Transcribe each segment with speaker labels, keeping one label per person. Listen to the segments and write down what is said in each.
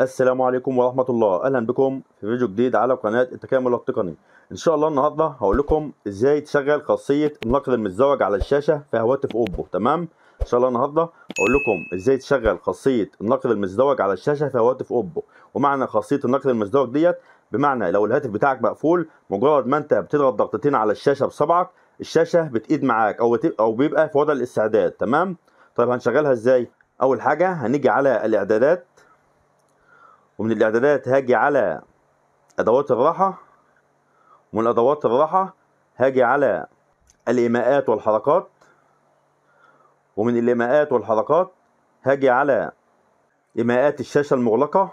Speaker 1: السلام عليكم ورحمه الله اهلا بكم في فيديو جديد على قناه التكامل التقني ان شاء الله النهارده هقول لكم ازاي تشغل خاصيه النقل المتزوج على الشاشه في هواتف اوبو تمام ان شاء الله النهارده هقول لكم ازاي تشغل خاصيه النقل المزدوج على الشاشه في هواتف اوبو ومعنى خاصيه النقل المزدوج ديت بمعنى لو الهاتف بتاعك مقفول مجرد ما انت بتضغط ضغطتين على الشاشه بصبعك الشاشه بتقيد معاك او او بيبقى في وضع الاستعداد تمام طيب هنشغلها ازاي اول حاجه هنيجي على الاعدادات ومن الاعدادات هاجي على ادوات الراحه ومن ادوات الراحه هاجي على الايماءات والحركات ومن الايماءات والحركات هاجي على ايماءات الشاشه المغلقه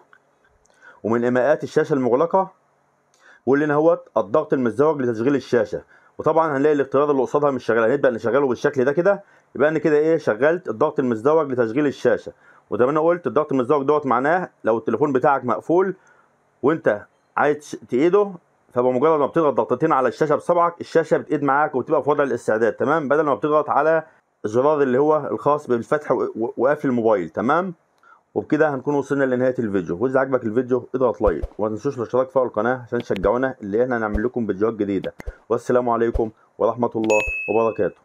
Speaker 1: ومن ايماءات الشاشه المغلقه واللي لنا اهوت الضغط المزدوج لتشغيل الشاشه وطبعا هنلاقي الاقتراض اللي قصادها مش شغال هنبدا نشغله بالشكل ده كده يبقى انا كده ايه شغلت الضغط المزدوج لتشغيل الشاشه وزي ما انا قلت الضغط المزدوج دوت معناه لو التليفون بتاعك مقفول وانت عايز تايده فبمجرد ما بتضغط ضغطتين على الشاشه بصبعك الشاشه بتايد معاك وبتبقى في وضع الاستعداد تمام بدل ما بتضغط على الزرار اللي هو الخاص بالفتح وقفل الموبايل تمام وبكده هنكون وصلنا لنهايه الفيديو واذا عجبك الفيديو اضغط لايك وما تنسوش الاشتراك في القناه عشان تشجعونا اللي احنا هنعمل لكم فيديوهات جديده والسلام عليكم ورحمه الله وبركاته